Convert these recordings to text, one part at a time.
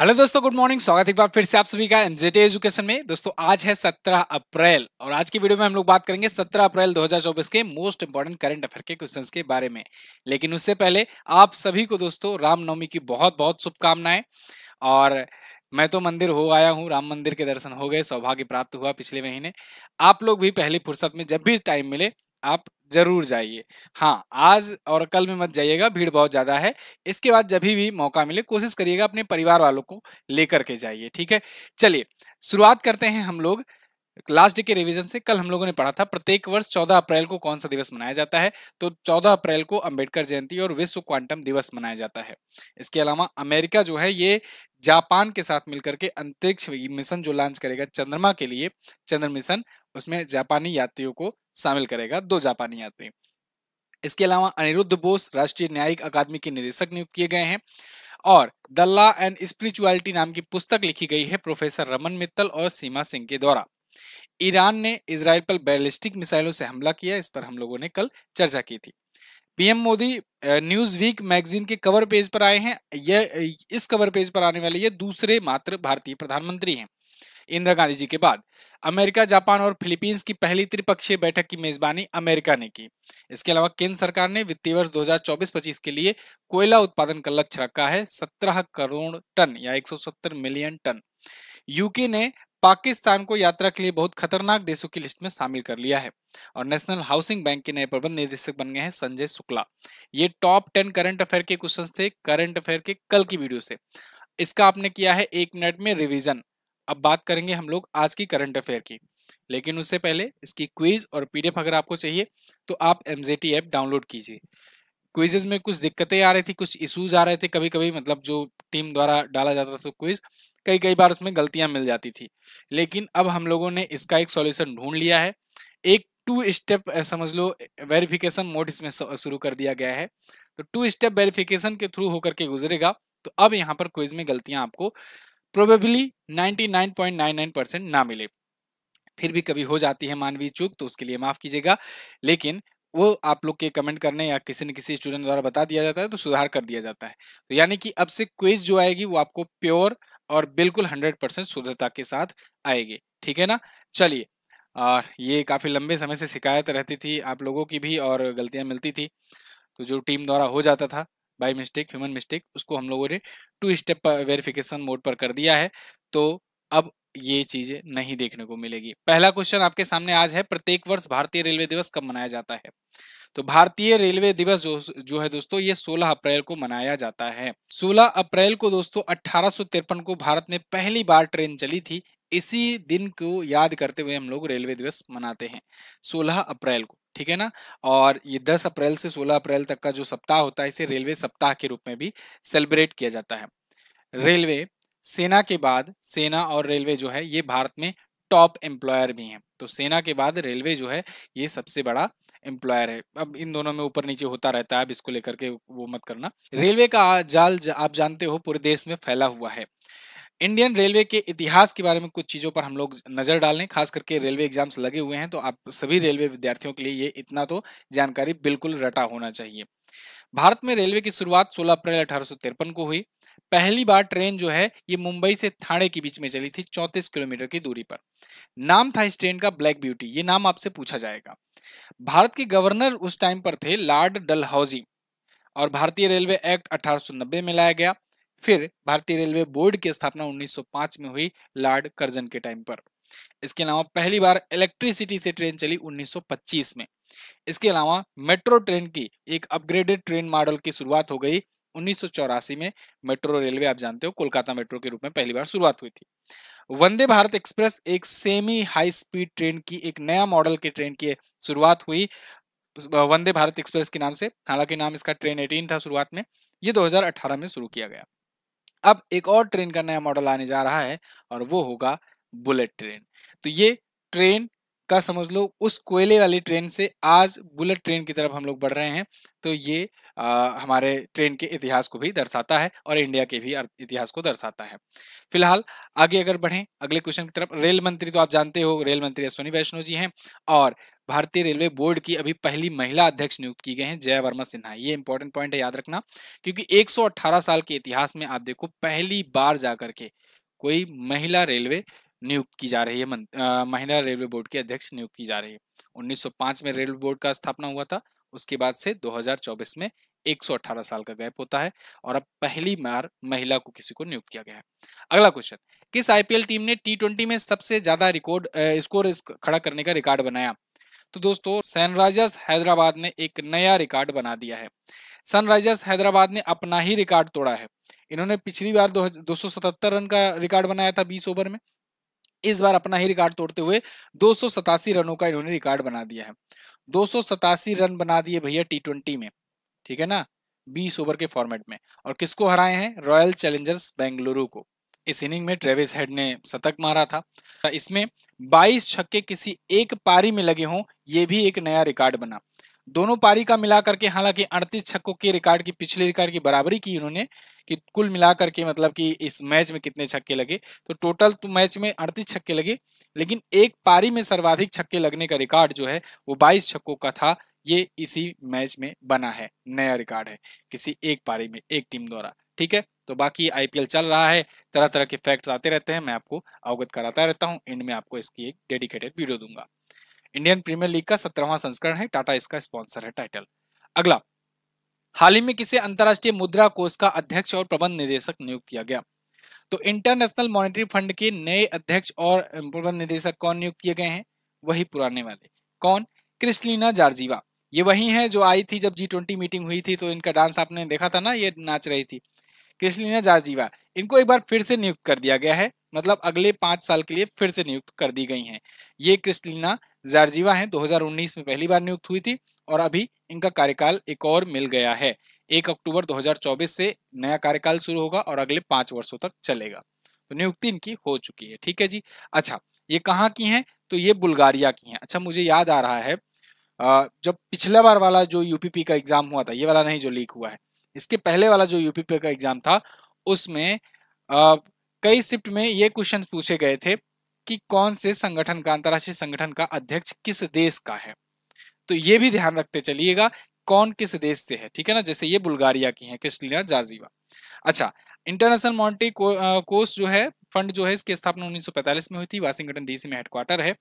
Hello दोस्तों good morning स्वागत एक बार फिर से आप सभी का एमजेटी एजुकेशन में दोस्तों आज है 17 अप्रैल और आज की वीडियो में हम लोग बात करेंगे 17 अप्रैल 2024 के मोस्ट इंपॉर्टेंट करंट अफेयर के क्वेश्चंस के बारे में लेकिन उससे पहले आप सभी को दोस्तों रामनवमी की बहुत बहुत शुभकामनाएं और मैं तो मंदिर हो आया हूँ राम मंदिर के दर्शन हो गए सौभाग्य प्राप्त हुआ पिछले महीने आप लोग भी पहली फुर्सत में जब भी टाइम मिले आप जरूर जाइए हाँ आज और कल में मत जाइएगा भीड़ बहुत ज़्यादा है इसके बाद जब भी मौका मिले कोशिश करिएगा अपने परिवार वालों को लेकर के जाइए ठीक है चलिए शुरुआत करते हैं हम लोग लास्ट डे के रिवीजन से कल हम लोगों ने पढ़ा था प्रत्येक वर्ष 14 अप्रैल को कौन सा दिवस मनाया जाता है तो 14 अप्रैल को अंबेडकर जयंती और विश्व क्वांटम दिवस मनाया जाता है इसके अलावा अमेरिका जो है ये जापान के साथ मिलकर के अंतरिक्ष मिशन जो लॉन्च करेगा चंद्रमा के लिए चंद्र मिशन उसमें जापानी यात्रियों को शामिल करेगा दो जापानी यात्री इसके अलावा अनिरुद्ध बोस राष्ट्रीय न्यायिक अकादमी के निदेशक नियुक्त किए गए हैं और द लॉ एंड स्पिरिचुअलिटी नाम की पुस्तक लिखी गई है प्रोफेसर रमन मित्तल और सीमा सिंह के द्वारा ईरान ने इसराइल पर बैलिस्टिक मिसाइलों से हमला किया इस पर हम लोगों ने कल चर्चा की थी PM Modi Newsweek magazine के कवर पेज पर आए हैं यह इस कवर पेज पर आने वाले ये दूसरे मात्र भारतीय प्रधानमंत्री हैं इंदिरा गांधी जी के बाद अमेरिका जापान और फिलीपींस की पहली त्रिपक्षीय बैठक की मेजबानी अमेरिका ने की इसके अलावा केंद्र सरकार ने वित्तीय वर्ष 2024-25 के लिए कोयला उत्पादन का लक्ष्य रखा है 17 करोड़ टन या 170 मिलियन टन यूके ने पाकिस्तान को यात्रा के लिए बहुत खतरनाक देशों की लिस्ट में शामिल कर लिया है और नेशनल हाउसिंग बैंक के नए प्रबंध निदेशक बन गए हैं संजय शुक्ला ये टॉप टेन करंट अफेयर के क्वेश्चन थे करंट अफेयर के कल की वीडियो से इसका आपने किया है एक मिनट में रिविजन अब बात करेंगे हम लोग आज की करंट अफेयर की लेकिन उससे पहले इसकी क्विज और पीडीएफ अगर आपको चाहिए तो आप एम ऐप डाउनलोड कीजिए क्विजेज में कुछ दिक्कतें आ रही थी कुछ इशूज आ रहे थे कभी कभी मतलब जो टीम द्वारा डाला जाता था क्विज कई कई बार उसमें गलतियां मिल जाती थी लेकिन अब हम लोगों ने इसका एक सॉल्यूशन ढूंढ लिया है एक टू स्टेप समझ लो वेरिफिकेशन मोड इसमें शुरू कर दिया गया है तो टू स्टेप वेरिफिकेशन के थ्रू होकर के गुजरेगा तो अब यहाँ पर क्विज में गलतियां आपको प्रोबेबली 99.99 परसेंट ना मिले फिर भी कभी हो जाती है मानवीय चूक तो उसके लिए माफ कीजिएगा लेकिन वो आप लोग के कमेंट करने या किसी न किसी स्टूडेंट द्वारा बता दिया जाता है तो सुधार कर दिया जाता है तो यानी कि अब से क्विज जो आएगी वो आपको प्योर और बिल्कुल हंड्रेड परसेंट शुद्धता के साथ आएगी ठीक है ना चलिए और ये काफ़ी लंबे समय से शिकायत रहती थी आप लोगों की भी और गलतियां मिलती थी तो जो टीम द्वारा हो जाता था बाय मिस्टेक ह्यूमन मिस्टेक उसको हम लोगों ने टू स्टेप वेरिफिकेशन मोड पर कर दिया है तो अब ये चीजें नहीं देखने को मिलेगी पहला क्वेश्चन आपके सामने आज है प्रत्येक वर्ष भारतीय रेलवे दिवस कब मनाया जाता है तो भारतीय रेलवे दिवस जो जो है दोस्तों ये 16 अप्रैल को मनाया जाता है 16 अप्रैल को दोस्तों अठारह को भारत में पहली बार ट्रेन चली थी इसी दिन को याद करते हुए हम लोग रेलवे दिवस मनाते हैं 16 अप्रैल को ठीक है ना और ये 10 अप्रैल से 16 अप्रैल तक का जो सप्ताह होता है इसे रेलवे सप्ताह के रूप में भी सेलिब्रेट किया जाता है हम्म। रेलवे सेना के बाद सेना और रेलवे जो है ये भारत में टॉप एम्प्लॉयर भी हैं तो सेना के बाद रेलवे जो है ये सबसे बड़ा एम्प्लॉयर है अब इन दोनों में ऊपर नीचे होता रहता है अब इसको लेकर के वो मत करना हम्म। रेलवे का जाल जा, आप जानते हो पूरे देश में फैला हुआ है इंडियन रेलवे के इतिहास के बारे में कुछ चीज़ों पर हम लोग नज़र डालने खास करके रेलवे एग्जाम्स लगे हुए हैं तो आप सभी रेलवे विद्यार्थियों के लिए ये इतना तो जानकारी बिल्कुल रटा होना चाहिए भारत में रेलवे की शुरुआत 16 अप्रैल अठारह को हुई पहली बार ट्रेन जो है ये मुंबई से थाने के बीच में चली थी चौंतीस किलोमीटर की दूरी पर नाम था इस ट्रेन का ब्लैक ब्यूटी ये नाम आपसे पूछा जाएगा भारत के गवर्नर उस टाइम पर थे लॉर्ड डल और भारतीय रेलवे एक्ट अठारह में लाया गया फिर भारतीय रेलवे बोर्ड की स्थापना 1905 में हुई लॉर्ड कर्जन के टाइम पर इसके अलावा पहली बार इलेक्ट्रिसिटी से ट्रेन चली 1925 में इसके अलावा मेट्रो ट्रेन की एक अपग्रेडेड ट्रेन मॉडल की शुरुआत हो गई उन्नीस में मेट्रो रेलवे आप जानते हो कोलकाता मेट्रो के रूप में पहली बार शुरुआत हुई थी वंदे भारत एक्सप्रेस एक सेमी हाई स्पीड ट्रेन की एक नया मॉडल की ट्रेन की शुरुआत हुई वंदे भारत एक्सप्रेस के नाम से हालांकि नाम इसका ट्रेन 18 था शुरुआत में ये 2018 में शुरू किया गया अब एक और ट्रेन का नया मॉडल आने जा रहा है और वो होगा बुलेट ट्रेन तो ये ट्रेन का समझ लो उस कोयले वाली ट्रेन से आज बुलेट ट्रेन की तरफ हम लोग बढ़ रहे हैं तो ये हमारे ट्रेन के इतिहास को भी दर्शाता है और इंडिया के भी इतिहास को दर्शाता है फिलहाल आगे अगर बढ़ें अगले क्वेश्चन की तरफ रेल मंत्री तो आप जानते हो रेल मंत्री अश्विनी वैष्णव जी हैं और भारतीय रेलवे बोर्ड की अभी पहली महिला अध्यक्ष नियुक्त की गए हैं जया वर्मा सिन्हा ये इंपॉर्टेंट पॉइंट है याद रखना क्योंकि 118 साल के इतिहास में आप देखो पहली बार जाकर के कोई महिला रेलवे नियुक्त की जा रही है महिला रेलवे बोर्ड की अध्यक्ष नियुक्त की जा रही है उन्नीस में रेलवे बोर्ड का स्थापना हुआ था उसके बाद से 2024 में 118 साल का गैप होता है और अब पहली बार महिला को किसी को नियुक्त किया गया है अगला क्वेश्चन किस आईपीएल टीम ने टी में सबसे ज्यादा रिकॉर्ड स्कोर खड़ा करने का रिकॉर्ड बनाया तो दोस्तों सनराइजर्स हैदराबाद ने एक नया रिकॉर्ड बना दिया है सनराइजर्स हैदराबाद ने अपना ही रिकॉर्ड तोड़ा है इन्होंने पिछली बार दो, दो रन का रिकॉर्ड बनाया था बीस ओवर में इस बार अपना ही रिकॉर्ड तोड़ते हुए दो रनों का इन्होंने रिकॉर्ड बना दिया है दो रन बना दिए भैया टी में ठीक है ना बीस ओवर के फॉर्मेट में और किसको हराए हैं रॉयल चैलेंजर्स बेंगलुरु को इस इनिंग में ट्रेविस हेड ने शतक मारा था इसमें 22 छक्के किसी एक पारी में लगे हों ये भी एक नया रिकॉर्ड बना दोनों पारी का मिला करके हालांकि 38 छक्कों के रिकॉर्ड की पिछले रिकॉर्ड की बराबरी की उन्होंने कि कुल मिला करके मतलब कि इस मैच में कितने छक्के लगे तो टोटल तो मैच में अड़तीस छक्के लगे लेकिन एक पारी में सर्वाधिक छक्के लगने का रिकॉर्ड जो है वो 22 छक्कों का था ये इसी मैच में बना है नया रिकॉर्ड है किसी एक पारी में एक टीम द्वारा ठीक है तो बाकी आईपीएल चल रहा है तरह तरह के फैक्ट्स आते रहते हैं मैं आपको अवगत कराता रहता हूँ एंड में आपको इसकी एक डेडिकेटेड वीडियो दूंगा इंडियन प्रीमियर लीग का सत्रहवां संस्करण है टाटा इसका स्पॉन्सर है टाइटल अगला हाल ही में किसे अंतर्राष्ट्रीय मुद्रा कोष का अध्यक्ष और प्रबंध निदेशक नियुक्त किया गया तो इंटरनेशनल मॉनिटरी फंड के नए अध्यक्ष और प्रबंध निदेशक कौन नियुक्त किए गए हैं वही पुराने वाले कौन क्रिस्टलिना जार्जीवा ये वही हैं जो आई थी जब जी ट्वेंटी मीटिंग हुई थी तो इनका डांस आपने देखा था ना ये नाच रही थी क्रिस्लिना जाजीवा इनको एक बार फिर से नियुक्त कर दिया गया है मतलब अगले पांच साल के लिए फिर से नियुक्त कर दी गई हैं ये क्रिस्टलिना जारजीवा हैं 2019 में पहली बार नियुक्त हुई थी और अभी इनका कार्यकाल एक और मिल गया है एक अक्टूबर 2024 से नया कार्यकाल शुरू होगा और अगले पांच वर्षों तक चलेगा तो नियुक्ति इनकी हो चुकी है ठीक है जी अच्छा ये कहाँ की हैं तो ये बुल्गारिया की हैं अच्छा मुझे याद आ रहा है जब पिछले बार वाला जो यूपीपी का एग्जाम हुआ था ये वाला नहीं जो लीक हुआ है इसके पहले वाला जो यूपीपी का एग्जाम था उसमें कई शिफ्ट में ये क्वेश्चन पूछे गए थे कि कौन से संगठन का अंतर्राष्ट्रीय संगठन का अध्यक्ष किस देश का है तो ये भी ध्यान रखते चलिएगा कौन किस देश से है ठीक है ना जैसे ये बुल्गारिया की है क्रिस्टलिया जाजीवा अच्छा इंटरनेशनल मॉनिटरी कोर्स जो है फंड जो है इसकी स्थापना 1945 में हुई थी वाशिंगटन डीसी में हेडक्वार्टर है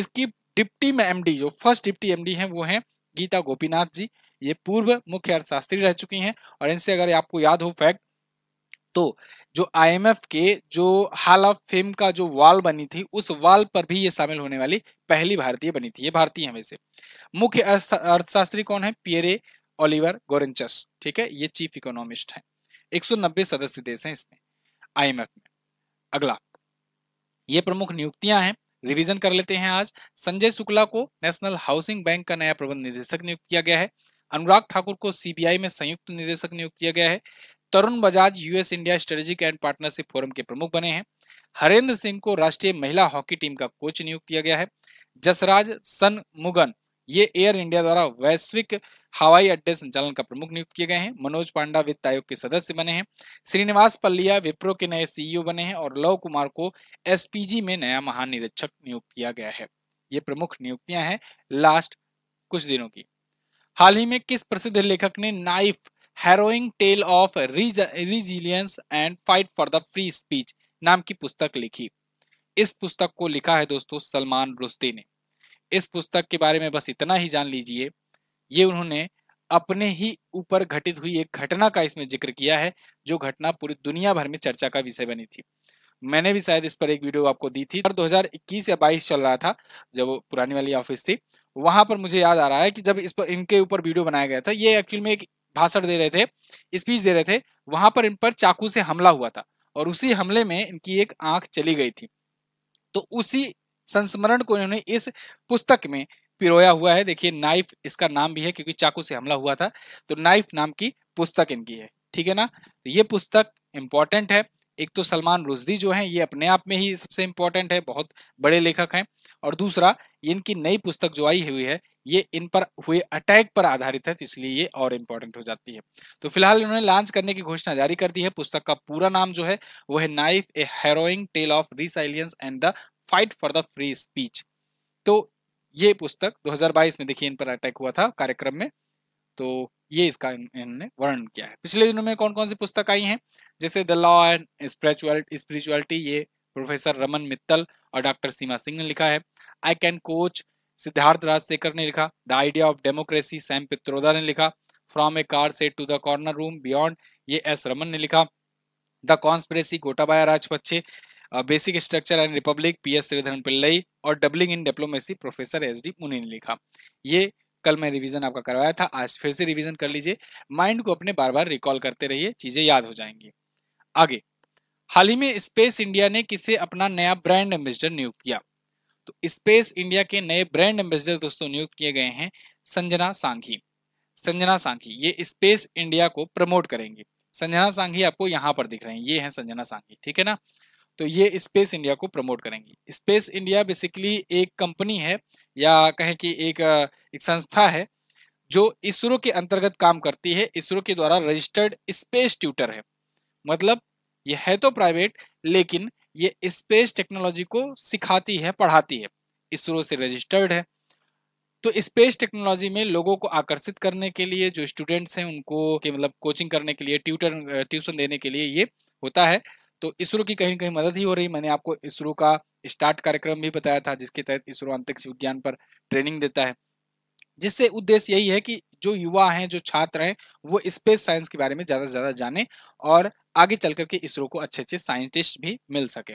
इसकी डिप्टी में एमडी जो फर्स्ट डिप्टी एमडी हैं वो हैं गीता गोपीनाथ जी ये पूर्व मुख्य अर्थशास्त्री रह चुकी हैं और इनसे अगर आपको याद हो फैक्ट तो जो आईएमएफ के जो हाल ऑफ फेम का जो वाल बनी थी उस वाल पर भी ये शामिल होने वाली पहली भारतीय बनी थी ये भारतीय हमें से मुख्य अर्थशास्त्री कौन है पियरे ओलिवर गोरेंचस ठीक है ये चीफ इकोनॉमिस्ट है 190 सदस्य देश हैं इसमें आईएमएफ में अगला ये प्रमुख नियुक्तियां हैं रिवीजन कर लेते हैं आज संजय शुक्ला को नेशनल हाउसिंग बैंक का नया प्रबंध निदेशक नियुक्त किया गया है अनुराग ठाकुर को सीबीआई में संयुक्त निदेशक नियुक्त किया गया है Tarun Bajaj US India strategic and partnership forum के प्रमुख बने हैं हरेंद्र सिंह को राष्ट्रीय महिला हॉकी टीम का कोच नियुक्त किया गया है जसराज सन मुगन ये एयर इंडिया द्वारा वैश्विक हवाई अड्डे संचालन का प्रमुख नियुक्त किए गए हैं मनोज पांडा वित्त आयोग के सदस्य बने हैं श्रीनिवास पल्लिया विप्रो के नए सीईओ बने हैं और लव कुमार को एसपीजी में नया महानिरीक्षक नियुक्त किया गया है ये प्रमुख नियुक्तियां हैं लास्ट कुछ दिनों की हाल ही में किस प्रसिद्ध लेखक ने knife harrowing tale of resilience and fight for the free speech नाम की पुस्तक लिखी इस पुस्तक को लिखा है दोस्तों सलमान रुस्ती ने इस पुस्तक के बारे में बस इतना ही जान लीजिए ये उन्होंने अपने ही ऊपर घटित हुई एक घटना का इसमें जिक्र किया है जो घटना पूरी दुनिया भर में चर्चा का विषय बनी थी मैंने भी शायद इस पर एक वीडियो आपको दी थी और 2021 या 22 चल रहा था जब वो पुरानी वाली ऑफिस थी वहां पर मुझे याद आ रहा है कि जब इस पर इनके ऊपर वीडियो बनाया गया था ये एक्चुअली में एक भाषण दे रहे थे स्पीच दे रहे थे वहां पर इन पर चाकू से हमला हुआ था और उसी हमले में इनकी एक आंख चली गई थी तो उसी संस्मरण को इन्होंने इस पुस्तक में पिरोया हुआ है देखिए नाइफ इसका नाम भी है क्योंकि चाकू से हमला हुआ था तो नाइफ नाम की पुस्तक इनकी है ठीक है ना तो ये पुस्तक इंपॉर्टेंट है एक तो सलमान रुजदी जो है ये अपने आप में ही सबसे इंपॉर्टेंट है बहुत बड़े लेखक हैं और दूसरा इनकी नई पुस्तक जो आई हुई है ये इन पर हुए अटैक पर आधारित है तो इसलिए ये और इम्पोर्टेंट हो जाती है तो फिलहाल इन्होंने लॉन्च करने की घोषणा जारी कर दी है पुस्तक का पूरा नाम जो है वो है knife a harrowing tale of resilience and the fight for the free speech तो ये पुस्तक 2022 में देखिए इन पर अटैक हुआ था कार्यक्रम में तो ये इसका इन्होंने वर्णन किया है पिछले दिनों में कौन कौन सी पुस्तक आई हैं जैसे द लॉ एंड स्पिरिचुअलिटी ये प्रोफेसर रमन मित्तल और डॉक्टर सीमा सिंह ने लिखा है I can coach Siddharth Rajshekhar ने लिखा the idea of democracy Sam Pitroda ने लिखा from a car seat to the corner room beyond ये एस रमन ने लिखा the conspiracy Gotabaya Rajapaksa basic structure and republic P S Sreedharan Pillai और dabbling in diplomacy professor S D Muni ने लिखा ये कल मैं रिवीजन आपका करवाया था आज फिर से रिवीजन कर लीजिए माइंड को अपने बार बार रिकॉल करते रहिए चीजें याद हो जाएंगी आगे हाल ही में स्पेस इंडिया ने किसे अपना नया ब्रांड एम्बेसडर नियुक्त किया तो स्पेस इंडिया के नए ब्रांड एम्बेसडर दोस्तों नियुक्त किए गए हैं संजना सांघी संजना सांघी ये स्पेस इंडिया को प्रमोट करेंगे संजना सांघी आपको यहाँ पर दिख रहे हैं ये है संजना सांघी ठीक है ना तो ये स्पेस इंडिया को प्रमोट करेंगी स्पेस इंडिया बेसिकली एक कंपनी है या कहें कि एक एक संस्था है जो इसरो के अंतर्गत काम करती है इसरो के द्वारा रजिस्टर्ड स्पेस ट्यूटर है मतलब यह है तो प्राइवेट लेकिन ये स्पेस टेक्नोलॉजी को सिखाती है पढ़ाती है इसरो से रजिस्टर्ड है तो स्पेस टेक्नोलॉजी में लोगों को आकर्षित करने के लिए जो स्टूडेंट्स हैं उनको के मतलब कोचिंग करने के लिए ट्यूटर ट्यूशन देने के लिए ये होता है तो इसरो की कहीं ना कहीं मदद ही हो रही मैंने आपको इसरो का स्टार्ट कार्यक्रम भी बताया था जिसके तहत इसरो अंतरिक्ष विज्ञान पर ट्रेनिंग देता है जिससे उद्देश्य यही है कि जो युवा हैं जो छात्र हैं वो स्पेस साइंस के बारे में ज़्यादा से ज़्यादा जाने और आगे चल करके इसरो को अच्छे अच्छे साइंटिस्ट भी मिल सके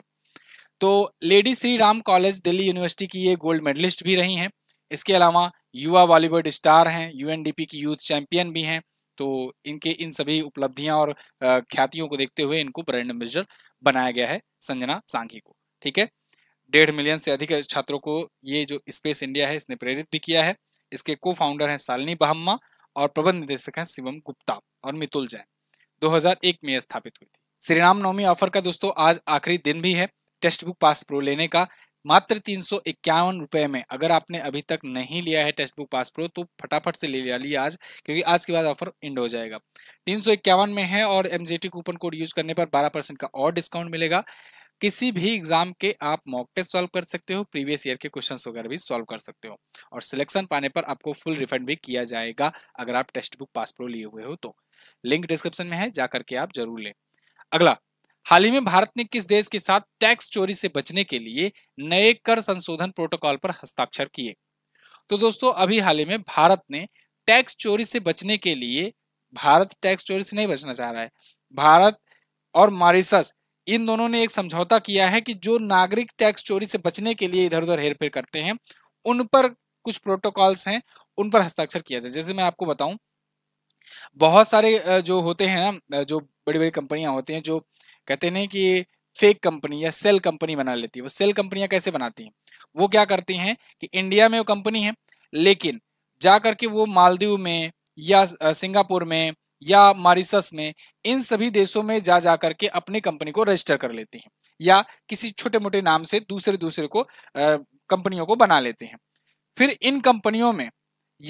तो lady Shri Ram college Delhi university की ये गोल्ड मेडलिस्ट भी रही हैं इसके अलावा युवा बॉलीवुड स्टार हैं यूएनडीपी की यूथ चैंपियन भी हैं तो इनके इन सभी उपलब्धियां और ख्यातियों को देखते हुए इनको ब्रांड एम्बेसडर बनाया गया है संजना सांघी को ठीक है डेढ़ मिलियन से अधिक छात्रों को ये जो स्पेस इंडिया है इसने प्रेरित भी किया है इसके को फाउंडर हैं सालिनी बहम्मा और प्रबंध निदेशक हैं शिवम गुप्ता और मितुल जैन 2001 में स्थापित हुई थी श्रीराम नवमी ऑफर का दोस्तों आज आखिरी दिन भी है टेक्स्ट बुक पास प्रो लेने का मात्र तीन सौ इक्यावन रुपए में अगर आपने अभी तक नहीं लिया है टेक्स्ट बुक पास प्रो तो फटाफट से ले लिया लिया आज क्योंकि आज के बाद ऑफर एंड हो जाएगा तीन सौ इक्यावन में है और एम कूपन कोड यूज करने पर बारह परसेंट का और डिस्काउंट मिलेगा किसी भी एग्जाम के आप मॉक टेस्ट सॉल्व कर सकते हो प्रीवियस ईयर के क्वेश्चंस वगैरह भी सॉल्व कर सकते हो और सिलेक्शन पाने पर आपको फुल रिफंड भी किया जाएगा अगर आप टेक्स्ट बुक पास प्रो लिए हुए हो तो लिंक डिस्क्रिप्शन में है जाकर के आप जरूर लें अगला हाल ही में भारत ने किस देश के साथ टैक्स चोरी से बचने के लिए नए कर संशोधन प्रोटोकॉल पर हस्ताक्षर किए तो दोस्तों अभी हाल ही में भारत ने टैक्स चोरी से बचने के लिए भारत टैक्स चोरी से नहीं बचना चाह रहा है भारत और मॉरिशस इन दोनों ने एक समझौता किया है कि जो नागरिक टैक्स चोरी से बचने के लिए इधर उधर हेरफेर करते हैं उन पर कुछ प्रोटोकॉल्स हैं उन पर हस्ताक्षर किया जाए जैसे मैं आपको बताऊं बहुत सारे जो होते हैं ना जो बड़ी बड़ी कंपनियां होती हैं जो कहते नहीं कि फेक कंपनी या सेल कंपनी बना लेती है वो सेल कंपनियां कैसे बनाती हैं वो क्या करती हैं कि इंडिया में वो कंपनी है लेकिन जा करके वो मालदीव में या सिंगापुर में या मारिसस में इन सभी देशों में जा जा करके अपनी कंपनी को रजिस्टर कर लेती हैं या किसी छोटे मोटे नाम से दूसरे दूसरे को कंपनियों को बना लेते हैं फिर इन कंपनियों में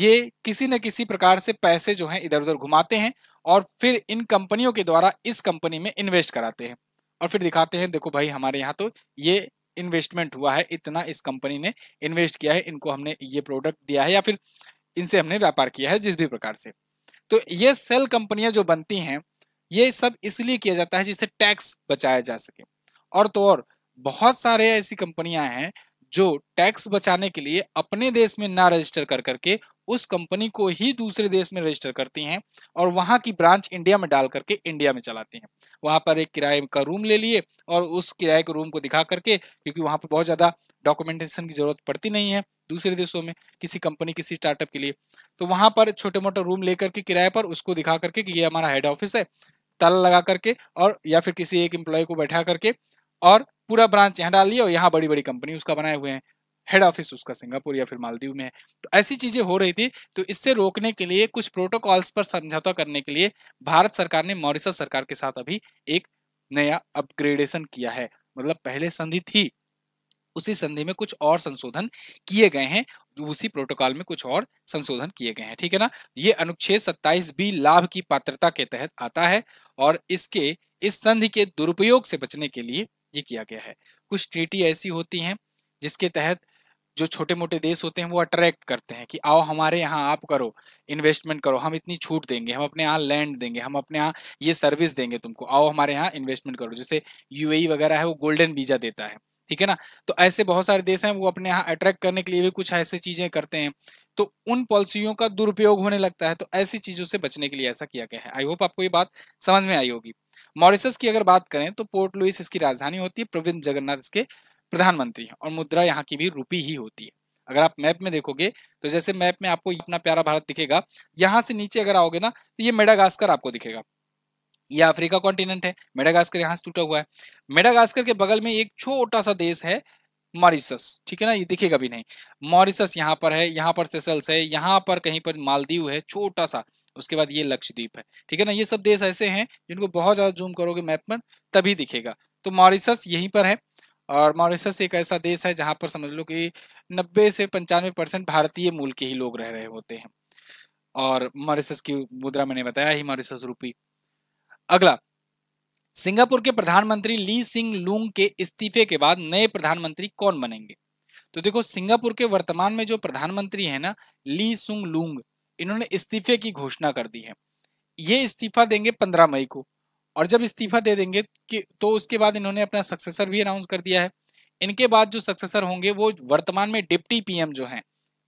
ये किसी न किसी प्रकार से पैसे जो है इधर उधर घुमाते हैं और फिर इन कंपनियों के द्वारा इस कंपनी में इन्वेस्ट कराते हैं और फिर दिखाते हैं देखो भाई हमारे यहाँ तो ये इन्वेस्टमेंट हुआ है इतना इस कंपनी ने इन्वेस्ट किया है इनको हमने ये प्रोडक्ट दिया है या फिर इनसे हमने व्यापार किया है जिस भी प्रकार से तो ये सेल कंपनियां जो बनती हैं ये सब इसलिए किया जाता है जिससे टैक्स बचाया जा सके और तो और बहुत सारे ऐसी कंपनियां हैं जो टैक्स बचाने के लिए अपने देश में ना रजिस्टर कर करके उस कंपनी को ही दूसरे देश में रजिस्टर करती हैं और वहां की ब्रांच इंडिया में डाल करके इंडिया में चलाती हैं वहां पर एक किराए का रूम ले लिए और उस किराए के रूम को दिखा करके क्योंकि वहां पर बहुत ज्यादा डॉक्यूमेंटेशन की जरूरत पड़ती नहीं है दूसरे देशों में किसी कंपनी किसी स्टार्टअप के लिए तो वहां पर छोटे मोटे रूम लेकर के किराए पर उसको दिखा करके कि ये हमारा हेड ऑफिस है ताला लगा करके और या फिर किसी एक एम्प्लॉय को बैठा करके और पूरा ब्रांच यहाँ डाल लिया और यहाँ बड़ी बड़ी कंपनी उसका बनाए हुए हैं हेड ऑफिस उसका सिंगापुर या फिर मालदीव में है तो ऐसी चीजें हो रही थी तो इससे रोकने के लिए कुछ प्रोटोकॉल्स पर समझौता करने के लिए भारत सरकार ने मॉरिशस सरकार के साथ अभी एक नया अपग्रेडेशन किया है मतलब पहले संधि थी उसी संधि में कुछ और संशोधन किए गए हैं उसी प्रोटोकॉल में कुछ और संशोधन किए गए हैं ठीक है ना ये अनुच्छेद 27 बी लाभ की पात्रता के तहत आता है और इसके इस संधि के दुरुपयोग से बचने के लिए ये किया गया है कुछ ट्रीटी ऐसी होती हैं जिसके तहत जो छोटे मोटे देश होते हैं वो अट्रैक्ट करते हैं कि आओ हमारे यहाँ आप करो इन्वेस्टमेंट करो हम इतनी छूट देंगे हम अपने यहाँ लैंड देंगे हम अपने यहाँ ये सर्विस देंगे तुमको आओ हमारे यहाँ इन्वेस्टमेंट करो जैसे यूएई e वगैरह है वो गोल्डन वीजा देता है ठीक है ना तो ऐसे बहुत सारे देश हैं वो अपने यहाँ अट्रैक्ट करने के लिए भी कुछ ऐसी चीजें करते हैं तो उन पॉलिसियों का दुरुपयोग होने लगता है तो ऐसी चीजों से बचने के लिए ऐसा किया गया है आई होप आपको ये बात समझ में आई होगी मॉरिसस की अगर बात करें तो पोर्ट लुइस इसकी राजधानी होती है प्रविंद जगन्नाथ इसके प्रधानमंत्री हैं और मुद्रा यहाँ की भी रूपी ही होती है अगर आप मैप में देखोगे तो जैसे मैप में आपको अपना प्यारा भारत दिखेगा यहाँ से नीचे अगर आओगे ना तो ये मेडागास्कर आपको दिखेगा ये अफ्रीका कॉन्टिनेंट है मेडागास्कर यहाँ से टूटा हुआ है मेडागास्कर के बगल में एक छोटा सा देश है मॉरिसस ठीक है ना ये दिखेगा भी नहीं मॉरिसस यहाँ पर है यहाँ पर सेसल्स है यहाँ पर कहीं पर मालदीव है छोटा सा उसके बाद ये लक्षद्वीप है ठीक है ना ये सब देश ऐसे हैं जिनको बहुत ज़्यादा जूम करोगे मैप पर तभी दिखेगा तो मॉरिसस यहीं पर है और मॉरिसस एक ऐसा देश है जहां पर समझ लो कि नब्बे से पंचानवे परसेंट भारतीय मूल के ही लोग रह रहे होते हैं और मॉरिसस की मुद्रा मैंने बताया ही मॉरिसस रूपी अगला सिंगापुर के प्रधानमंत्री ली सिंह लूंग के इस्तीफे के बाद नए प्रधानमंत्री कौन बनेंगे तो देखो सिंगापुर के वर्तमान में जो प्रधानमंत्री है ना ली सुंग लूंग इन्होंने इस्तीफे की घोषणा कर दी है ये इस्तीफा देंगे पंद्रह मई को और जब इस्तीफा दे देंगे कि तो उसके बाद इन्होंने अपना सक्सेसर भी अनाउंस कर दिया है इनके बाद जो सक्सेसर होंगे वो वर्तमान में डिप्टी पीएम जो हैं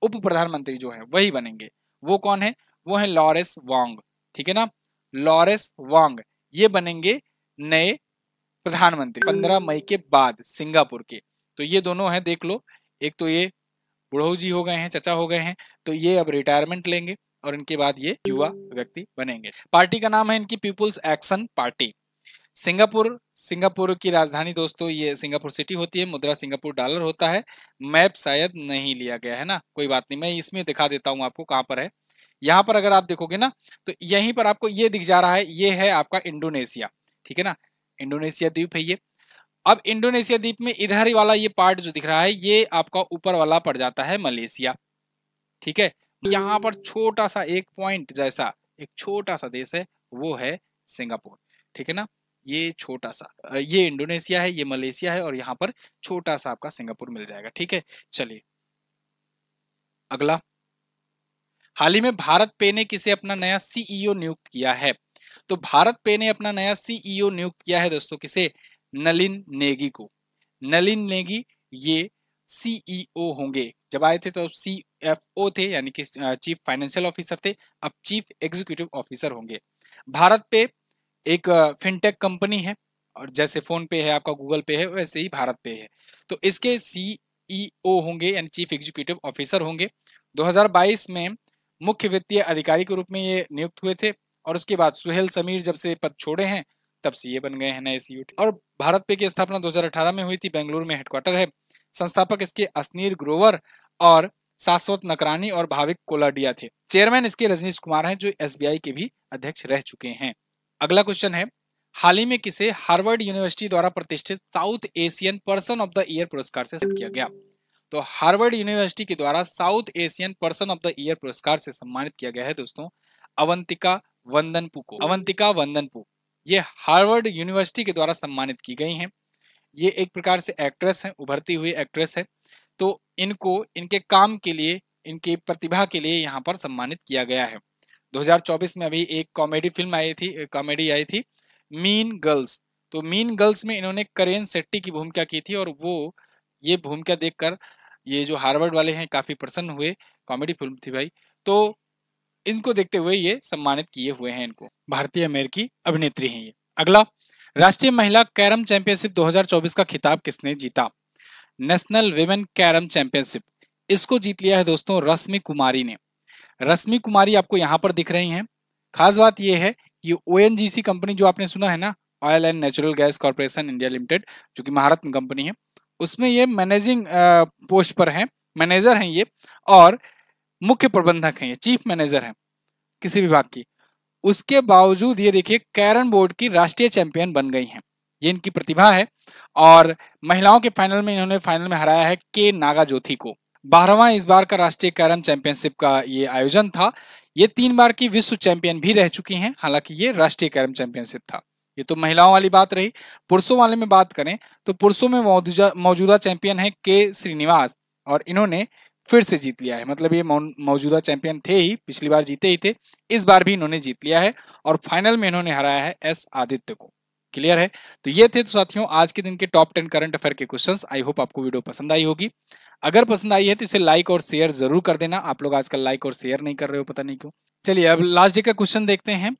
उप प्रधानमंत्री जो है वही बनेंगे वो कौन है वो है लॉरेंस वांग ठीक है ना लॉरेंस वांग ये बनेंगे नए प्रधानमंत्री पंद्रह मई के बाद सिंगापुर के तो ये दोनों हैं देख लो एक तो ये बुढ़ऊ जी हो गए हैं चचा हो गए हैं तो ये अब रिटायरमेंट लेंगे और इनके बाद ये युवा व्यक्ति बनेंगे पार्टी का नाम है इनकी People's Action Party Singapore Singapore की राजधानी दोस्तों ये सिंगापुर सिटी होती है मुद्रा सिंगापुर डॉलर होता है मैप शायद नहीं लिया गया है ना कोई बात नहीं मैं इसमें दिखा देता हूँ आपको कहाँ पर है यहाँ पर अगर आप देखोगे ना तो यहीं पर आपको ये दिख जा रहा है ये है आपका इंडोनेशिया ठीक है ना इंडोनेशिया द्वीप है ये अब इंडोनेशिया द्वीप में इधर ही वाला ये पार्ट जो दिख रहा है ये आपका ऊपर वाला पड़ जाता है मलेशिया ठीक है यहाँ पर छोटा सा एक पॉइंट जैसा एक छोटा सा देश है वो है सिंगापुर ठीक है ना ये छोटा सा ये इंडोनेशिया है ये मलेशिया है और यहाँ पर छोटा सा आपका सिंगापुर मिल जाएगा ठीक है चलिए अगला हाल ही में भारत पे ने किसे अपना नया सीईओ e नियुक्त किया है तो भारत पे ने अपना नया सीईओ e नियुक्त किया है दोस्तों किसे नलिन नेगी को नलिन नेगी ये सीईओ e होंगे जब आए थे तो सी एफ ओ थे यानी कि चीफ फाइनेंशियल ऑफिसर थे अब चीफ एग्जीक्यूटिव ऑफिसर होंगे भारत पे एक फिनटेक कंपनी है और जैसे फोन पे है आपका गूगल पे है वैसे ही भारत पे है तो इसके सीईओ e होंगे यानी चीफ एग्जीक्यूटिव ऑफिसर होंगे 2022 में मुख्य वित्तीय अधिकारी के रूप में ये नियुक्त हुए थे और उसके बाद सुहेल समीर जब से पद छोड़े हैं तब से ये बन गए हैं नए सीयू और भारत पे की स्थापना 2018 में हुई थी बेंगलुरु में हेडक्वार्टर है संस्थापक इसके असनीर ग्रोवर और शाश्वत नकरानी और भाविक कोलाडिया थे चेयरमैन इसके रजनीश कुमार हैं जो एस के भी अध्यक्ष रह चुके हैं अगला क्वेश्चन है हाल ही में किसे हार्वर्ड यूनिवर्सिटी द्वारा प्रतिष्ठित South Asian person of the year पुरस्कार से किया गया तो हार्वर्ड यूनिवर्सिटी के द्वारा South Asian person of the year पुरस्कार से सम्मानित किया गया है दोस्तों अवंतिका वंदनपू को अवंतिका वंदनपू ये हार्वर्ड यूनिवर्सिटी के द्वारा सम्मानित की गई हैं ये एक प्रकार से एक्ट्रेस हैं उभरती हुई एक्ट्रेस है तो इनको इनके काम के लिए इनकी प्रतिभा के लिए यहाँ पर सम्मानित किया गया है 2024 में अभी एक कॉमेडी फिल्म आई थी कॉमेडी आई थी मीन गर्ल्स तो मीन गर्ल्स में इन्होंने करेन सेट्टी की भूमिका की थी और वो ये भूमिका देखकर ये जो हार्वर्ड वाले हैं काफ़ी प्रसन्न हुए कॉमेडी फिल्म थी भाई तो इनको देखते हुए ये सम्मानित किए हुए हैं इनको भारतीय अमेरिकी अभिनेत्री हैं ये अगला राष्ट्रीय महिला कैरम चैंपियनशिप 2024 का खिताब किसने जीता नेशनल वेमेन कैरम चैंपियनशिप इसको जीत लिया है दोस्तों रश्मि कुमारी ने रश्मि कुमारी आपको यहाँ पर दिख रही हैं खास बात यह है कि ओ कंपनी जो आपने सुना है ना oil and natural gas corporation India limited जो कि महारत्न कंपनी है उसमें ये मैनेजिंग पोस्ट पर है मैनेजर हैं ये और मुख्य प्रबंधक हैं चीफ मैनेजर हैं किसी विभाग की उसके बावजूद ये देखिए कैरम बोर्ड की राष्ट्रीय चैंपियन बन गई हैं ये इनकी प्रतिभा है और महिलाओं के फाइनल में इन्होंने फाइनल में हराया है के नागा ज्योति को बारहवा इस बार का राष्ट्रीय कैरम चैंपियनशिप का ये आयोजन था ये तीन बार की विश्व चैंपियन भी रह चुकी हैं हालांकि ये राष्ट्रीय कैरम चैंपियनशिप था ये तो महिलाओं वाली बात रही पुरुषों वाले में बात करें तो पुरुषों में मौजूदा चैंपियन है के श्रीनिवास और इन्होंने फिर से जीत लिया है मतलब ये मौजूदा चैंपियन थे ही पिछली बार जीते ही थे इस बार भी इन्होंने जीत लिया है और फाइनल में इन्होंने हराया है एस आदित्य को क्लियर है तो ये थे तो साथियों आज के दिन के टॉप टेन करंट अफेयर के क्वेश्चन आई होप आपको वीडियो पसंद आई होगी अगर पसंद आई है तो इसे लाइक और शेयर जरूर कर देना आप लोग आजकल लाइक और शेयर नहीं कर रहे हो पता नहीं क्यों चलिए अब लास्ट डे का क्वेश्चन देखते हैं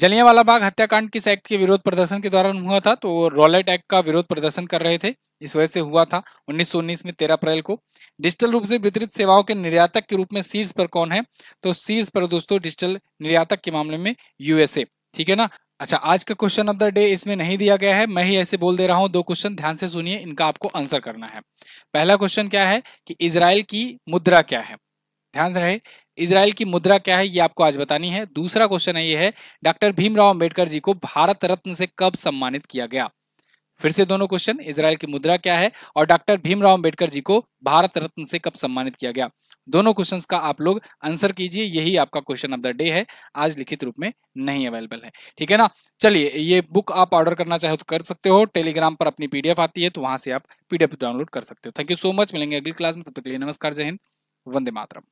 जलियावाला बाग हत्याकांड किस एक्ट के विरोध प्रदर्शन के दौरान हुआ था तो रॉलेट एक्ट का विरोध प्रदर्शन कर रहे थे इस वजह से हुआ था 1919 में 13 अप्रैल को डिजिटल रूप से वितरित सेवाओं के निर्यातक के रूप में शीर्ष पर कौन है तो शीर्ष पर दोस्तों डिजिटल निर्यातक के मामले में यूएसए ठीक है ना अच्छा आज का क्वेश्चन ऑफ द डे इसमें नहीं दिया गया है मैं ही ऐसे बोल दे रहा हूं दो क्वेश्चन ध्यान से सुनिए इनका आपको आंसर करना है पहला क्वेश्चन क्या है कि इसराइल की मुद्रा क्या है ध्यान रहे इसराइल की मुद्रा क्या है ये आपको आज बतानी है दूसरा क्वेश्चन है ये है डॉक्टर भीमराव अंबेडकर जी को भारत रत्न से कब सम्मानित किया गया फिर से दोनों क्वेश्चन इसराइल की मुद्रा क्या है और डॉक्टर भीमराव अम्बेडकर जी को भारत रत्न से कब सम्मानित किया गया दोनों क्वेश्चन का आप लोग आंसर कीजिए यही आपका क्वेश्चन ऑफ द डे है आज लिखित रूप में नहीं अवेलेबल है ठीक है ना चलिए ये बुक आप ऑर्डर करना चाहे तो कर सकते हो टेलीग्राम पर अपनी पीडीएफ आती है तो वहां से आप पीडीएफ डाउनलोड कर सकते हो थैंक यू सो मच मिलेंगे अगली क्लास में तब तो तक तो के लिए नमस्कार जय हिंद वंदे मातरम